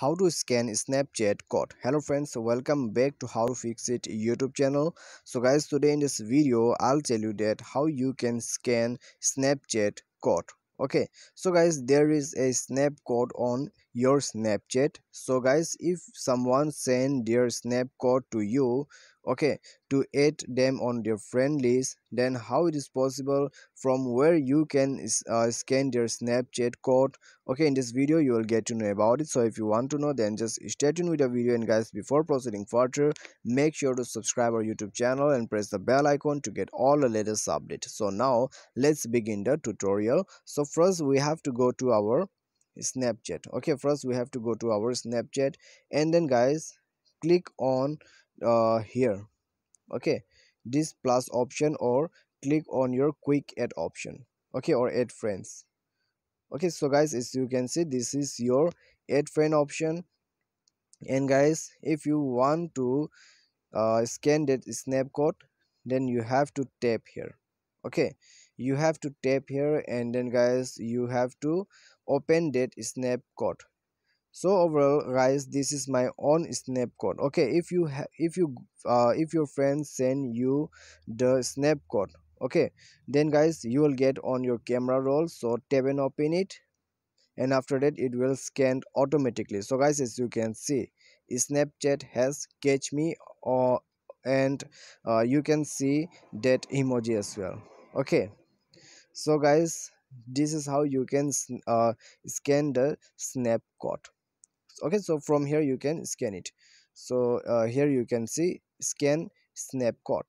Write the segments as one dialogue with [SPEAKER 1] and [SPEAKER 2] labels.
[SPEAKER 1] how to scan snapchat code hello friends welcome back to how to fix it youtube channel so guys today in this video i'll tell you that how you can scan snapchat code okay so guys there is a snap code on your snapchat so guys if someone send their snap code to you okay to add them on their friend list then how it is possible from where you can uh, scan their snapchat code okay in this video you will get to know about it so if you want to know then just stay tuned with the video and guys before proceeding further make sure to subscribe our youtube channel and press the bell icon to get all the latest updates so now let's begin the tutorial so first we have to go to our snapchat okay first we have to go to our snapchat and then guys click on uh, here okay this plus option or click on your quick add option okay or add friends okay so guys as you can see this is your add friend option and guys if you want to uh, scan that snap code then you have to tap here okay you have to tap here and then guys you have to open that snap code so overall guys this is my own snap code okay if you if you uh, if your friends send you the snap code okay then guys you will get on your camera roll so tap and open it and after that it will scan automatically so guys as you can see snapchat has catch me or uh, and uh, you can see that emoji as well okay so guys this is how you can uh, scan the snap code okay so from here you can scan it so uh, here you can see scan snap code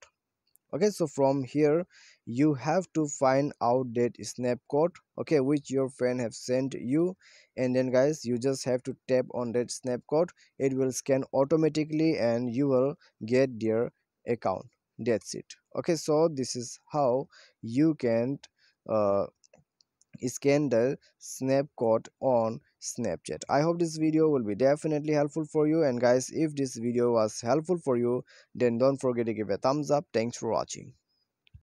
[SPEAKER 1] okay so from here you have to find out that snap code okay which your friend have sent you and then guys you just have to tap on that snap code it will scan automatically and you will get their account that's it okay so this is how you can uh, scandal snap on snapchat i hope this video will be definitely helpful for you and guys if this video was helpful for you then don't forget to give a thumbs up thanks for watching